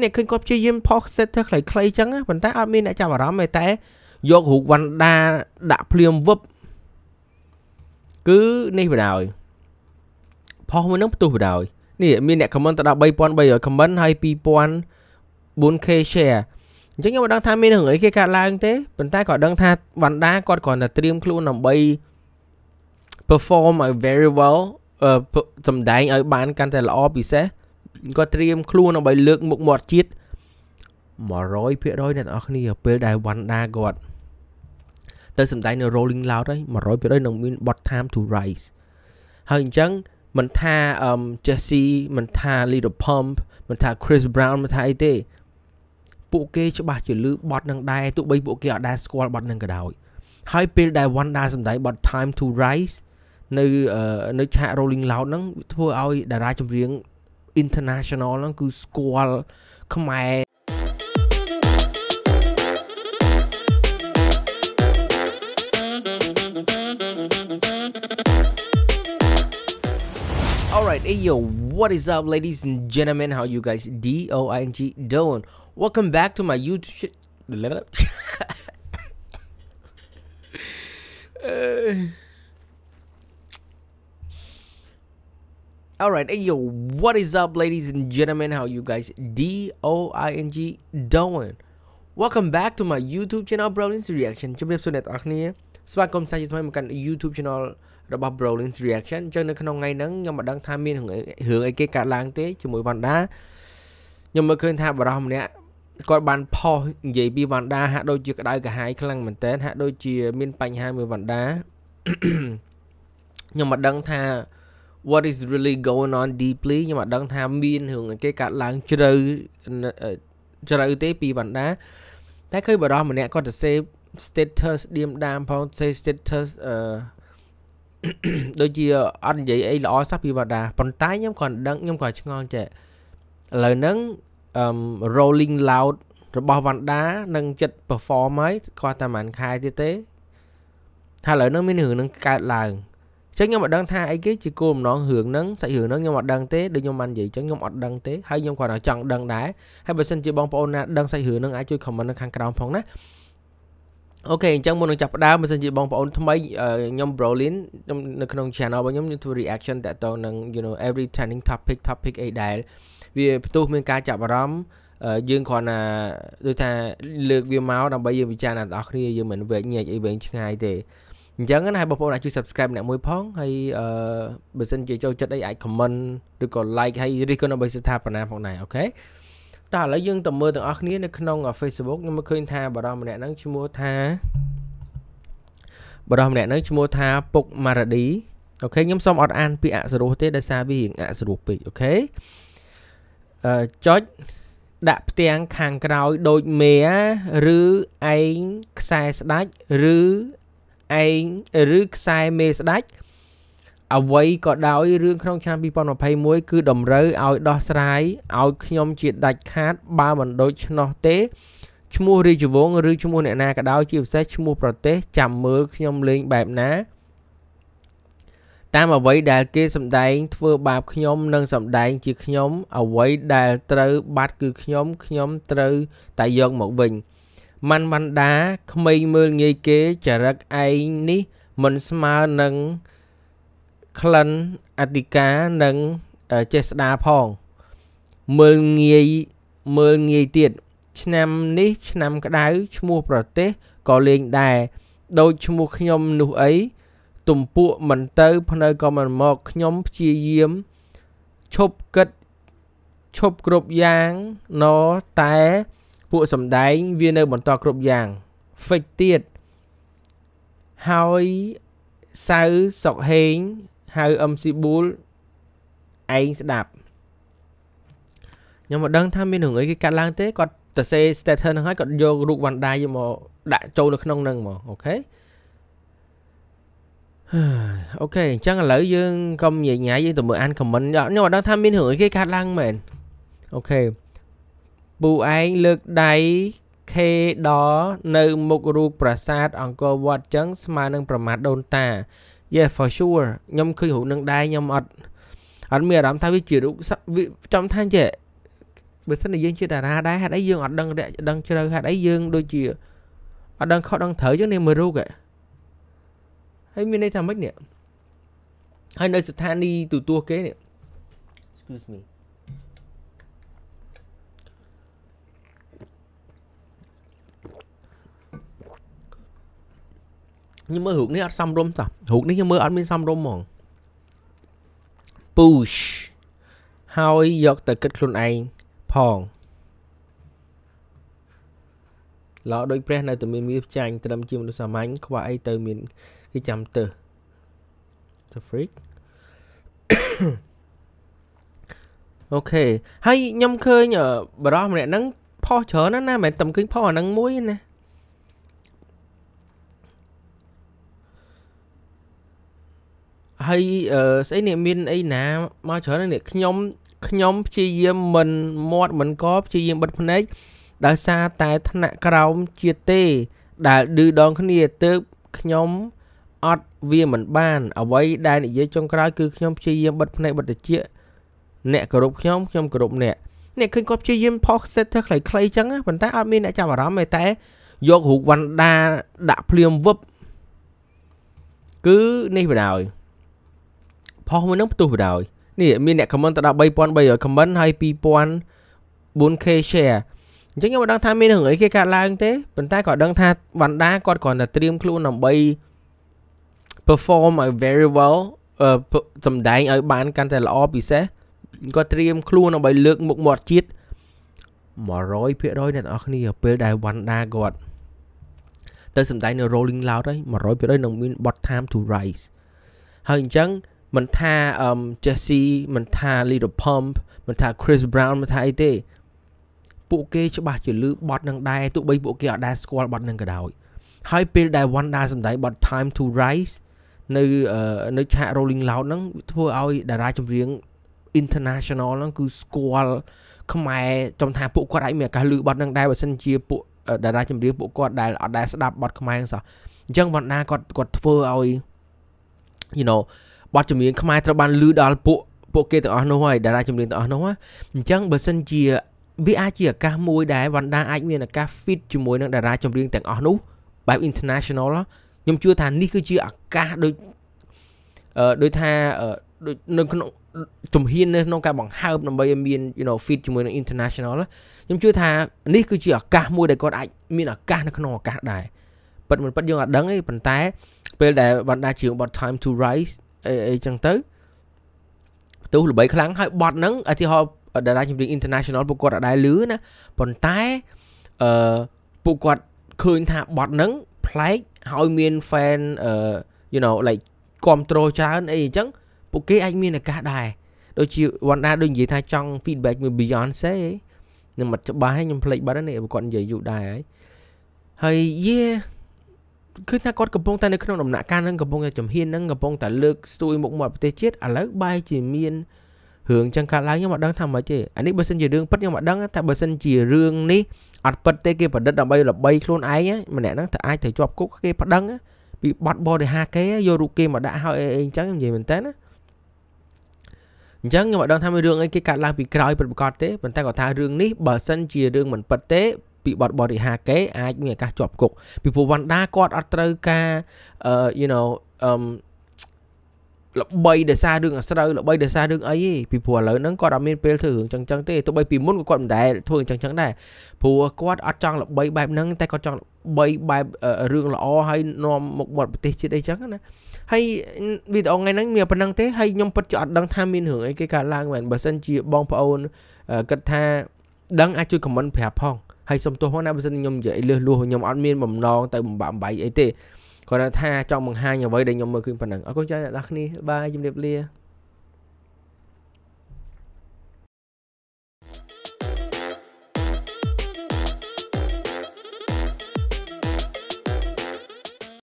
អ្នកឃើញគាត់ព្យាយាមផុស setter ខ្លីៗចឹងប៉ុន្តែអត់មានអ្នកចាប់អារម្មណ៍ទេតែ យករូបវ៉ាន់ដាដាក់ភ្លាមវឹបគឺនេះបណ្ដោយផុសមួយនឹងផ្ទុះបណ្ដោយនេះមានអ្នក comment ទៅដល់3300 comment ហើយ2000 4k share អញ្ចឹងខ្ញុំមិនដឹងថាមានរឿងអីគេកើតឡើង ទេប៉ុន្តែគាត់ដឹងថាវ៉ាន់ដាគាត់គ្រាន់តែត្រៀមខ្លួនដើម្បី perform ឲ្យ very well សម្ដែងឲ្យបានកាន់តែល្អពិសេសគាត់ត្រៀមខ្លួនដើម្បីលើកមុខមាត់ជាតិ100%អ្នកនរគ្នាពេលដែលវ៉ាន់ដាគាត់ទៅសម្ដែងនៅ Rolling Loud ហើយ100%នឹងមាន bot time to rise ហើយអញ្ចឹងមិនថា Jesse មិនថា Little Pump មិនថា Chris Brown មិនថាអីទេពួកគេច្បាស់ជាលឺបត់នឹងដែរទោះបីពួកគេអត់ដែរស្គាល់បត់នឹងក៏ដោយ ហើយពេលដែល Wanda សម្ដែងបត់ Time to Rise នៅនៅឆាក Rolling Loud ហ្នឹងធ្វើឲ្យតារាចម្រៀង international ហ្នឹងគឺស្គាល់ខ្មែរ Alright, hey yo, what is up ladies and gentlemen, how you guys D-O-I-N-G doing? Welcome back to my YouTube uh, all right hey yo what is up ladies and gentlemen how you guys d-o-i-n-g doing welcome back to my youtube channel Brawlings reaction ជម្រាបសួរអ្នកទាំងអស់គ្នាស្វាគមន៍សាជាថ្មីមកកាន់ youtube channel របស់ Brawlings reaction អញ្ចឹងនៅក្នុងថ្ងៃហ្នឹងខ្ញុំមិនដឹងថាមានរឿងអីគេកើតឡើងទេជាមួយវ៉ាន់ដាខ្ញុំមើលឃើញថាបរិះម្នាក់គាត់បានផុសនិយាយពីវ៉ាន់ដាហាក់ដូចជាក្តៅកាហាយខ្លាំងមែនតើហាក់ដូចជាមានបញ្ហាមួយវ៉ាន់ដាខ្ញុំមិនដឹងថា what is really going on deeply ខ្ញុំអត់ដឹងថាមានរឿងអីគេកាត់ឡើងជ្រៅជ្រៅទេពីបណ្ដាតែឃើញបារោះម្នាក់គាត់ទៅ save status ឌៀមដាមផង save status អឺដូចជាអត់និយាយអីល្អសោះពីបណ្ដាប៉ុន្តែខ្ញុំគាត់ដឹងខ្ញុំគាត់ឆ្ងល់ចេះឥឡូវហ្នឹង um rolling loud របស់វ៉ាន់ដានឹងចិត្ត perform ហើយគាត់តែមិនខែទៀតទេហើយឥឡូវហ្នឹងមានរឿងនឹងកើតឡើងចឹងខ្ញុំអត់ដឹងថាអីគេជាគោលបំណងរឿងហ្នឹងសាច់រឿងហ្នឹងខ្ញុំអត់ដឹងទេដូចខ្ញុំបាននិយាយចឹងខ្ញុំអត់ដឹងទេហើយខ្ញុំគាត់តែចង់ដឹងដែរហើយបើសិនជាបងប្អូនណាដឹងសាច់រឿងហ្នឹងអាចជួយ comment នៅខាងក្រោមផងណាអូខេអញ្ចឹងមុននឹងចាប់ផ្ដើមបើសិនជាបងប្អូនថ្មីខ្ញុំ Brolin ខ្ញុំនៅក្នុង channel របស់ខ្ញុំខ្ញុំធ្វើ reaction តាក់ទងនឹង you know every trending topic topic អីដែរវាផ្ទុះមានការចាប់អារម្មណ៍យើងគ្រាន់តែដូចថាលើកវាមកដើម្បីយើងពិចារណាដល់គ្នាយើងមិនវែកញែកអីវែងឆ្ងាយទេអញ្ចឹងណាហើយបងប្អូនអាចជួយ subscribe អ្នកមួយផងហើយអឺបើសិនជាចូលចិត្តអីអាច comment ឬក៏ like ហើយរិះគន់ដើម្បីស្ថាបនាផងដែរអូខេតោះឥឡូវយើងទៅមើលទាំងអស់គ្នានៅក្នុង Facebook ខ្ញុំឃើញថាបារោះម្នាក់ហ្នឹងឈ្មោះថាបារោះម្នាក់ហ្នឹងឈ្មោះថាពុកម៉ារ៉ាឌីអូខេខ្ញុំសូមអត់អានពាក្យអសរោះទេដោយសារវារៀងអសរោះពេកអូខេអឺចុចដាក់ផ្ទាំងខាងក្រោយដូចមេឬឯងខ្សែស្ដាច់ឬឯងឬខ្សែមេស្ដាច់អ្វីក៏ដោយរឿងក្នុងឆ្នាំ2021គឺតម្រូវឲ្យដោះស្រាយឲ្យខ្ញុំជាដាច់ខាតបើមិនដូច្នោះទេឈ្មោះរាជវង្សឬឈ្មោះអ្នកណាក៏ដោយជាពិសេសឈ្មោះប្រទេសចាំមើលខ្ញុំលេងបែបណា តាមអ្វីដែលគេសម្ដែងធ្វើ បាប ខ្ញុំនិងសម្ដែង ជាខ្ញុំអ្វីដែលត្រូវ បាត់គឺខ្ញុំ ខ្ញុំត្រូវតែយកមកវិញមន្វណ្ដាក្មេងមើលងាយគេចរិតឯងនេះមិនស្មើនឹងក្លិនអតិកានិងចេស្ដាផង មើលងាយមើលងាយទៀត ឆ្នាំនេះ ឆ្នាំក្តៅឈ្មោះប្រទេសក៏លេងដែរដូចឈ្មោះខ្ញុំនោះអីទំពក់មិនទៅភ្នៅក៏មិនមក ខ្ញុំ ព្យាយាម ឈប់គិតឈប់គ្រប់យ៉ាងណតែពួកសម្ដែងវានៅបន្តគ្រប់យ៉ាងហ្វិចទៀតហើយសៅសុកហេងហៅ MC ប៊ូលឯងស្ដាប់ខ្ញុំមិនដឹងថាមានរឿងអីគេកាត់ឡើងទេគាត់ទៅសេ status ហ្នឹងហើយគាត់យករូបវ៉ាន់ដាយកមកដាក់ចូលនៅក្នុងហ្នឹងហ្មងអូខេអូខេអញ្ចឹងឥឡូវយើងកុំញញ៉ៃយើងទៅមើលអាន comment ខ្ញុំអត់ដឹងថាមានរឿងអីគេកាត់ឡើងមែនអូខេពូឯងលើកដៃខេដល់នៅ មុខរូបប្រាសាទអង្គរវត្តចឹងស្មើនឹងប្រមាថដូនតា Yeah for sure ខ្ញុំឃើញរូបនឹងដែរខ្ញុំអត់អត់មានអារម្មណ៍ថាវាជារូបចំថាចេះបើសិនតែយើងជាតារាដែរហេតុអីយើងអត់ដឹងដឹងជ្រៅហេតុអីយើងដូចជាអត់ដឹងខុសដឹងត្រូវចឹងនេះមើលរូបហ៎ហើយមានន័យថាម៉េចនេះហើយនៅស្ថានីយ៍ទូទួលគេនេះ Excuse me ខ្ញុំមើលរូបនេះអត់សមរម្យសោះរូបនេះខ្ញុំមើលអត់មានសមរម្យហ្មង push ហើយយកទៅគិតខ្លួនឯងផងឡើដោយព្រះនៅតែមានមានចាញ់ត្រឹមជាមនុស្សសាមញ្ញខ្វះអីទៅមានគេចាំទៅ the freak អូខេហើយខ្ញុំឃើញបរោះម្នាក់ហ្នឹងផុសច្រើនណាស់ណាមិនតែឃើញផុសអាហ្នឹងមួយណាហើយស្អីអ្នកមាន អីណាមកច្រើនអ្នកខ្ញុំខ្ញុំព្យាយាមមិនមាត់មិនកព្យាយាមបិទភ្នែកដោយសារតែថ្នាក់ក្រោមជាតិទេដែលឌឺដងគ្នាទៅខ្ញុំអត់វាមិនបាន អ្វីដែលនិយាយចុងក្រោយគឺខ្ញុំព្យាយាមបិទភ្នែកបិទត្រចៀកអ្នកគោរពខ្ញុំខ្ញុំគោរពអ្នកអ្នកឃើញគាត់ព្យាយាមផុសសេតធ្វើខ្លីៗចឹងប៉ុន្តែអត់មានអ្នកចាប់អារម្មណ៍ទេតែយករូបវណ្ដាដាក់ភ្លាមវឹបគឺនេះបណ្ដោយផុសមួយនឹងផ្ទុះបណ្ដោយនេះមានអ្នក comment ទៅដល់3300 comment ហើយ2000 4k share អញ្ចឹងខ្ញុំមិនដឹងថាមានរឿងអីគេកាត់ឡើងទេប៉ុន្តែគាត់ដឹងថាវណ្ដាគាត់គ្រាន់តែត្រៀមខ្លួនដើម្បី perform ឲ្យ very well សម្ដែងឲ្យបាន កាន់តែល្អពិសេសគាត់ត្រៀមខ្លួនដើម្បីលើកមុខមាត់ជាតិ100%អ្នកនរគ្នាពេលដែលវណ្ដាគាត់ទៅសម្ដែងនៅ Rolling Loud ហើយ100%នឹងមាន bot time to rise ហើយអញ្ចឹងមិនថា Jesse មិនថា Little Pump មិនថា Chris Brown មិនថាអីទេពួកគេច្បាស់ជាលឺបត់នឹងដែរទោះបីពួកគេអត់ដែរស្គាល់បត់នឹងក៏ដោយ ហើយពេលដែល Wanda សម្ដែងបត់ Time to Rise នៅនៅឆាក Rolling Loud ហ្នឹងធ្វើឲ្យតារាចម្រៀង international ហ្នឹងគឺស្គាល់ខ្មែរចំថាពួកគាត់អាចមានឱកាសលឺបត់នឹងដែរបើសិនជាពួកតារាចម្រៀងពួកគាត់ដែលអត់ដែរស្ដាប់បត់ខ្មែរហ្នឹងសោះអញ្ចឹងវណ្ណាគាត់គាត់ធ្វើឲ្យ you know បទចម្រៀងខ្មែរត្រូវបានលឺដល់ពួកពួកគេទាំងអស់នោះហើយតារាចម្រៀងទាំងអស់នោះណាអញ្ចឹងបើសិនជា វាអាចជាឱកាសមួយដែរវ៉ាន់ដាអាចមានឱកាស fit ជាមួយនឹងតារាចម្រៀងទាំងអស់នោះបែប international ខ្ញុំជឿថានេះគឺជាឱកាសដូចអឺដូចថាដូចនៅក្នុងជំហាននៅក្នុងការបង្ហើបដើម្បីឲ្យមាន you know fit ជាមួយនឹង international ខ្ញុំជឿថានេះគឺជាឱកាសមួយដែលគាត់អាចមានឱកាសនៅក្នុងឱកាសដែរប៉ិតមិនប៉ិតយើងអត់ដឹងទេប៉ុន្តែ ពេលដែលវណ្ដាជើងបត់ time to rise អីអីចឹងទៅទូល្បីខ្លាំងហើយបត់ហ្នឹងឧទាហរណ៍តារាចម្រៀង international ពួកគាត់អាចដែរលឺណាប៉ុន្តែអឺពួកគាត់ឃើញថាបត់ហ្នឹងប្លែកហើយមាន fan អឺ you know like គ្រប់ត្រូលច្រើនអីអញ្ចឹង ពួកគេអាចមានឱកាសដែរដូចជាវណ្ណាដូចនិយាយថា ចង់ feedback មួយ Beyonce នឹងមិនច្បាស់ហើយខ្ញុំភ្លេចបាត់ហើយនេះគាត់និយាយយូរដែរហើយហើយ yeah គឺថាគាត់កំពុងតែនៅក្នុងដំណាក់កាលនឹងកំពុងតែជំហាននឹងកំពុងតែលើកស្ទួយមុខមាត់ប្រទេសជាតិឥឡូវបែរជាមានរឿងចឹងកើតឡើងខ្ញុំអត់ដឹងថាម៉េចទេអានេះបើសិនជារឿងពិតខ្ញុំអត់ដឹងតែបើសិនជារឿងនេះអត់ពិតទេគេប្រឌិតដើម្បីល្បីខ្លួនឯងម្នាក់ហ្នឹងទៅអាចទៅជាប់គុកគេប្តឹងពីបាត់បរិហាគេយករូបគេមកដាក់ឲ្យអីអញ្ចឹងនិយាយមែនតើណាអញ្ចឹងខ្ញុំអត់ដឹងថាមានរឿងអីគេកាត់ឡើងពីក្រោយពិតប្រាកដទេប៉ុន្តែគាត់ថារឿងនេះបើសិនជារឿងមិនពិតទេពីបទបរិហាកេអាចមានឱកាសជាប់គុកពីព្រោះវ៉ាន់ដាគាត់អត់ត្រូវការអឺ you know អឺល្បីដោយសាររឿងអស្រូវល្បីដោយសាររឿងអីទេពីព្រោះឥឡូវហ្នឹងគាត់អត់មានពេលធ្វើរឿងចឹងចឹងទេទោះបីពីមុនក៏គាត់មិនដែលធ្វើចឹងចឹងដែរព្រោះគាត់អត់ចង់ល្បីបែបហ្នឹងតែគាត់ចង់ល្បីបែបរឿងល្អហើយនាំមកមាត់ប្រទេសជាតិអីចឹងណាហើយវីដេអូថ្ងៃហ្នឹងមានប៉ុណ្្នឹងទេហើយខ្ញុំពិតជាអត់ដឹងថាមានរឿងអីគេកើតឡើងមែនបើសិនជាបងប្អូនគិតថាដឹងអាចជួយខមមិនប្រាប់ផងហើយសុំទោសផងណាបើសិនខ្ញុំនិយាយលឺលួសខ្ញុំអត់មានបំណងទៅបំបាក់បំបីអីទេគាត់ថាចង់បង្ហាញអ្វីដែលខ្ញុំមើលឃើញប៉ុណ្ណឹងអរគុណច្រើនអ្នកនរគ្នាបាទជំរាបលា